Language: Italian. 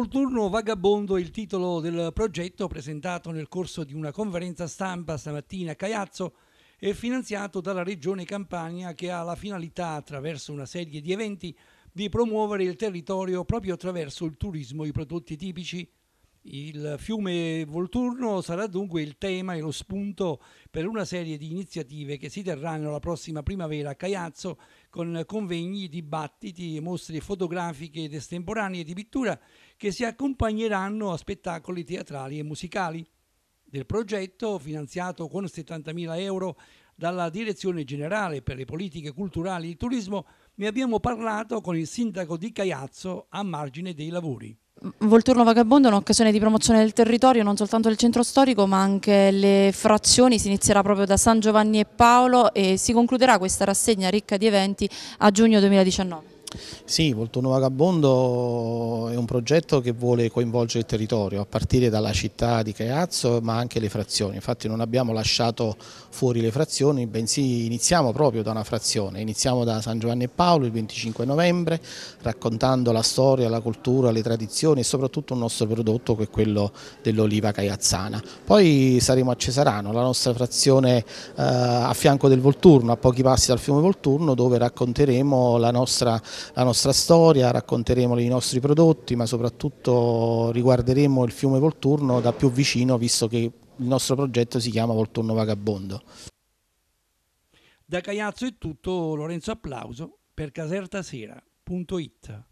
Volturno Vagabondo è il titolo del progetto presentato nel corso di una conferenza stampa stamattina a Caiazzo e finanziato dalla Regione Campania che ha la finalità, attraverso una serie di eventi, di promuovere il territorio proprio attraverso il turismo e i prodotti tipici il fiume Volturno sarà dunque il tema e lo spunto per una serie di iniziative che si terranno la prossima primavera a Caiazzo con convegni, dibattiti, mostre fotografiche ed estemporanee di pittura che si accompagneranno a spettacoli teatrali e musicali. Del progetto, finanziato con 70.000 euro dalla Direzione Generale per le Politiche Culturali e il Turismo, ne abbiamo parlato con il sindaco di Caiazzo a margine dei lavori. Volturno Vagabondo è un'occasione di promozione del territorio, non soltanto del centro storico ma anche le frazioni, si inizierà proprio da San Giovanni e Paolo e si concluderà questa rassegna ricca di eventi a giugno 2019. Sì, Volturno Vagabondo è un progetto che vuole coinvolgere il territorio, a partire dalla città di Caiazzo ma anche le frazioni. Infatti non abbiamo lasciato fuori le frazioni, bensì iniziamo proprio da una frazione. Iniziamo da San Giovanni e Paolo il 25 novembre, raccontando la storia, la cultura, le tradizioni e soprattutto un nostro prodotto che è quello dell'oliva caiazzana. Poi saremo a Cesarano, la nostra frazione eh, a fianco del Volturno, a pochi passi dal fiume Volturno, dove racconteremo la nostra la nostra storia, racconteremo i nostri prodotti, ma soprattutto riguarderemo il fiume Volturno da più vicino, visto che il nostro progetto si chiama Volturno Vagabondo. Da Cagliazzo è tutto, Lorenzo Applauso per casertasera.it.